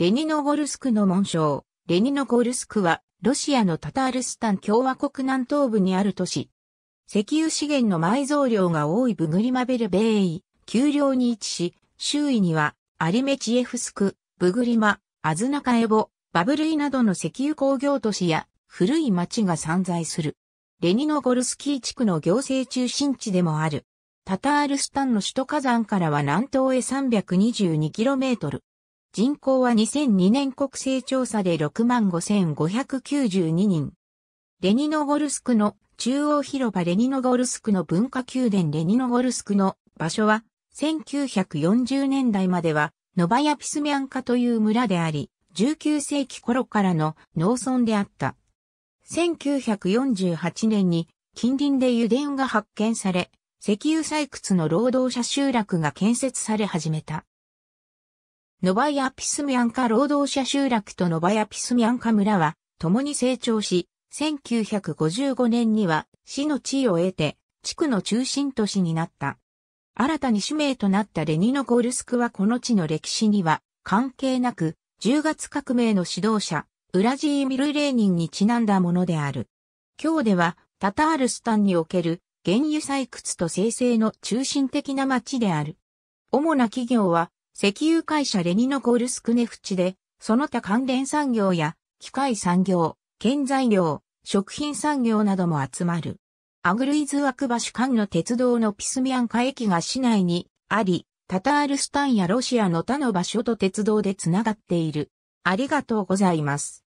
レニノゴルスクの紋章。レニノゴルスクは、ロシアのタタールスタン共和国南東部にある都市。石油資源の埋蔵量が多いブグリマベルベイ、丘陵に位置し、周囲には、アリメチエフスク、ブグリマ、アズナカエボ、バブルイなどの石油工業都市や、古い町が散在する。レニノゴルスキー地区の行政中心地でもある。タタールスタンの首都火山からは南東へ 322km、人口は2002年国勢調査で65,592人。レニノゴルスクの中央広場レニノゴルスクの文化宮殿レニノゴルスクの場所は1940年代まではノバヤピスミャンカという村であり、19世紀頃からの農村であった。1948年に近隣で油田が発見され、石油採掘の労働者集落が建設され始めた。ノバヤ・ピスミャンカ労働者集落とノバヤ・ピスミャンカ村は、共に成長し、1955年には市の地位を得て、地区の中心都市になった。新たに使命となったレニノゴルスクはこの地の歴史には関係なく、10月革命の指導者、ウラジーミル・レーニンにちなんだものである。今日では、タタールスタンにおける原油採掘と生成の中心的な町である。主な企業は、石油会社レニノコールスクネフチで、その他関連産業や、機械産業、建材業、食品産業なども集まる。アグルイズワクバシ間の鉄道のピスミアンカ駅が市内にあり、タタールスタンやロシアの他の場所と鉄道でつながっている。ありがとうございます。